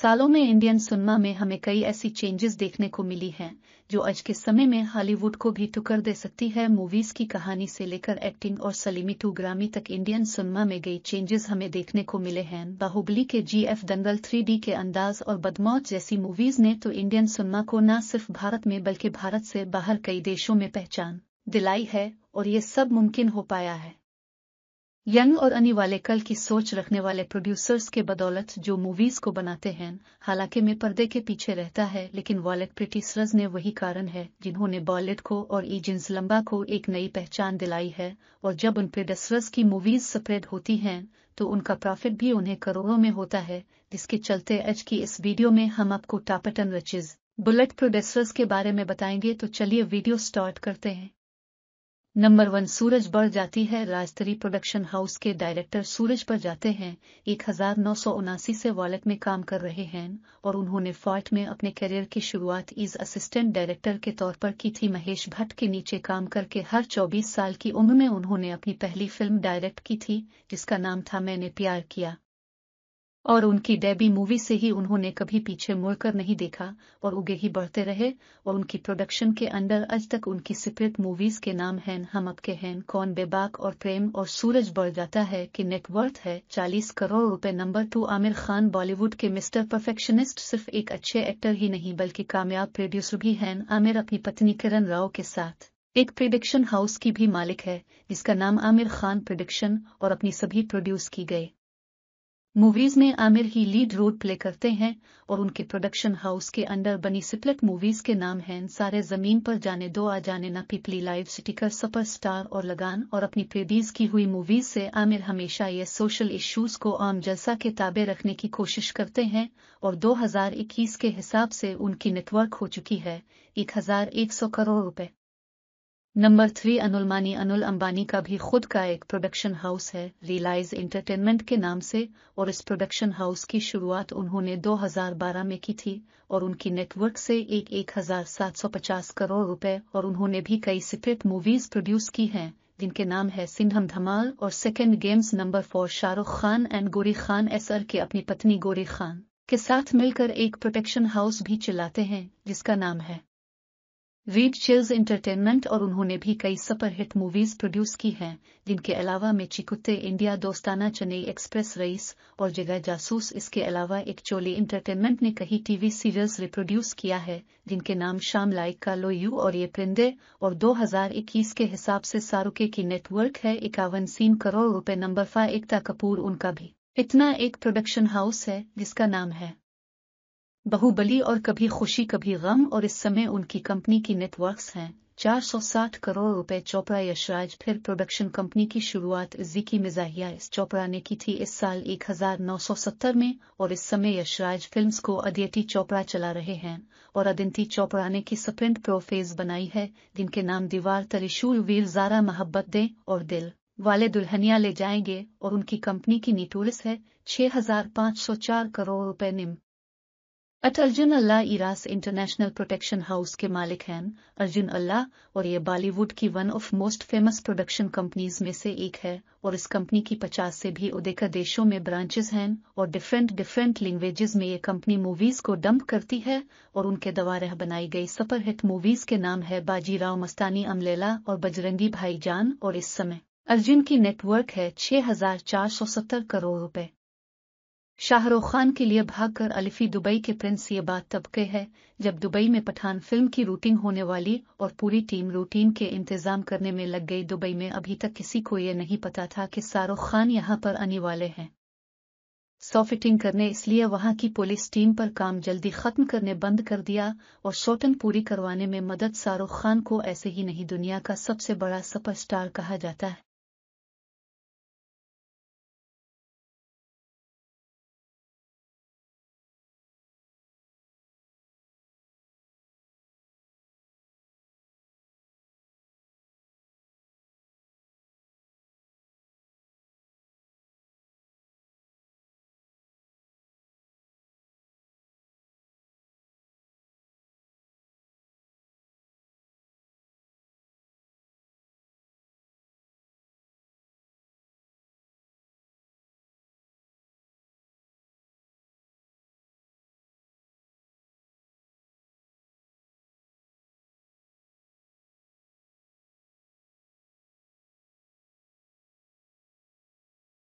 सालों में Indian cinema में हमें कई ऐसी चेंजेस देखने को मिली हैं जो आज के समय में हॉलीवुड को भी टुकर दे सकती है मूवीज की कहानी से लेकर एक्टिंग और सलीमी टू ग्रामी तक इंडियन सिनेमा में गई चेंजेस हमें देखने को मिले हैं बाहुबली के जी एफ दंगल थ्री के अंदाज और बदमौत जैसी मूवीज ने तो इंडियन सिनेमा को न सिर्फ भारत में बल्कि भारत से बाहर कई देशों में पहचान दिलाई है और ये सब मुमकिन हो पाया है यंग और अनी वाले कल की सोच रखने वाले प्रोड्यूसर्स के बदौलत जो मूवीज को बनाते हैं हालांकि मैं पर्दे के पीछे रहता है लेकिन वॉलेट प्रिटिसरज ने वही कारण है जिन्होंने बॉलेट को और ईजिंस लंबा को एक नई पहचान दिलाई है और जब उन प्रिडसरस की मूवीज स्प्रेड होती हैं तो उनका प्रॉफिट भी उन्हें करोड़ों में होता है जिसके चलते आज की इस वीडियो में हम आपको टापटन रचिज बुलेट प्रोड्यूसर्स के बारे में बताएंगे तो चलिए वीडियो स्टार्ट करते हैं नंबर वन सूरज बढ़ जाती है राजतरी प्रोडक्शन हाउस के डायरेक्टर सूरज पर जाते हैं एक हजार नौ सौ उनासी से वॉलेट में काम कर रहे हैं और उन्होंने फॉल्ट में अपने करियर की शुरुआत इज असिस्टेंट डायरेक्टर के तौर पर की थी महेश भट्ट के नीचे काम करके हर चौबीस साल की उम्र में उन्होंने अपनी पहली फिल्म डायरेक्ट की थी जिसका नाम था मैंने प्यार किया और उनकी डेबी मूवी से ही उन्होंने कभी पीछे मुड़कर नहीं देखा और उगे ही बढ़ते रहे और उनकी प्रोडक्शन के अंडर आज तक उनकी सिपरेट मूवीज के नाम हैं हम के हैं कौन बेबाक और प्रेम और सूरज बढ़ जाता है कि नेटवर्थ है 40 करोड़ रुपए नंबर टू आमिर खान बॉलीवुड के मिस्टर परफेक्शनिस्ट सिर्फ एक अच्छे एक्टर ही नहीं बल्कि कामयाब प्रोड्यूसर भी हैं आमिर अपनी पत्नी किरण राव के साथ एक प्रिडिक्शन हाउस की भी मालिक है जिसका नाम आमिर खान प्रिडिक्शन और अपनी सभी प्रोड्यूस की गई मूवीज में आमिर ही लीड रोल प्ले करते हैं और उनके प्रोडक्शन हाउस के अंडर बनी सिपलेट मूवीज के नाम हैं सारे जमीन पर जाने दो आ जाने ना Peepli live secret super star और लगान और अपनी प्रेडीज की हुई मूवीज से आमिर हमेशा ये सोशल इश्यूज को आम जलसा के ताबे रखने की कोशिश करते हैं और 2021 के हिसाब से उनकी नेटवर्क हो चुकी है एक करोड़ रुपये नंबर थ्री अनुल मानी अनुल अंबानी का भी खुद का एक प्रोडक्शन हाउस है रियलाइज एंटरटेनमेंट के नाम से और इस प्रोडक्शन हाउस की शुरुआत उन्होंने 2012 में की थी और उनकी नेटवर्क से एक एक हजार सात सौ पचास करोड़ रुपए और उन्होंने भी कई सिक्रेट मूवीज प्रोड्यूस की हैं जिनके नाम है सिंधम धमाल और second games number four Shahrukh Khan and Gauri Khan are के अपनी पत्नी गोरी खान के साथ मिलकर एक प्रोटेक्शन हाउस भी चलाते हैं जिसका नाम है रीड चिल्स एंटरटेनमेंट और उन्होंने भी कई सुपरहिट मूवीज प्रोड्यूस की हैं जिनके अलावा में चिकुते इंडिया दोस्ताना चेन्नई एक्सप्रेस रईस और जगह जासूस इसके अलावा एक चोली एंटरटेनमेंट ने कई टीवी सीरियल्स रिप्रोड्यूस किया है जिनके नाम शाम लाइक का लोयू और ये प्रिंदे और 2021 के हिसाब से सारुके की नेटवर्क है इक्यावन सीन करोड़ रुपए नंबर फा एकता कपूर उनका भी इतना एक प्रोडक्शन हाउस है जिसका नाम है बहुबली और कभी खुशी कभी गम और इस समय उनकी कंपनी की नेटवर्क्स हैं 460 करोड़ रुपए चोपड़ा यशराज फिर प्रोडक्शन कंपनी की शुरुआत जिकी मिजाहिया इस चोपड़ा ने की थी इस साल 1970 में और इस समय यशराज फिल्म्स को अदिति चोपड़ा चला रहे हैं और अदिति चोपड़ा ने की सप्रिंट प्रोफेज बनाई है जिनके नाम दीवार तरिशूल वीर जारा मोहब्बत दे और दिल वाले दुल्हनिया ले जाएंगे और उनकी कंपनी की निटूलिस है छह करोड़ रुपए निम अट Arjun Lulla Eros international production house के मालिक हैं अर्जुन अल्लाह और ये बॉलीवुड की one of most famous production companies में से एक है और इस कंपनी की पचास से भी उदयकर देशों में ब्रांचेस हैं और डिफरेंट डिफरेंट लैंग्वेजेस में ये कंपनी मूवीज को डंप करती है और उनके द्वारा बनाई गई सुपरहिट मूवीज के नाम है बाजीराव मस्तानी अमलेला और बजरंगी भाईजान और इस समय अर्जुन की नेटवर्क है छह करोड़ रूपए शाहरुख खान के लिए भागकर अल्फी दुबई के प्रिंस ये बात तब है जब दुबई में पठान फिल्म की रूटिंग होने वाली और पूरी टीम रूटीन के इंतजाम करने में लग गई दुबई में अभी तक किसी को ये नहीं पता था कि शाहरुख खान यहाँ पर आने वाले हैं सॉफिटिंग करने इसलिए वहां की पुलिस टीम पर काम जल्दी खत्म करने बंद कर दिया और शॉटिंग पूरी करवाने में मदद शाहरुख खान को ऐसे ही नहीं दुनिया का सबसे बड़ा सुपरस्टार कहा जाता है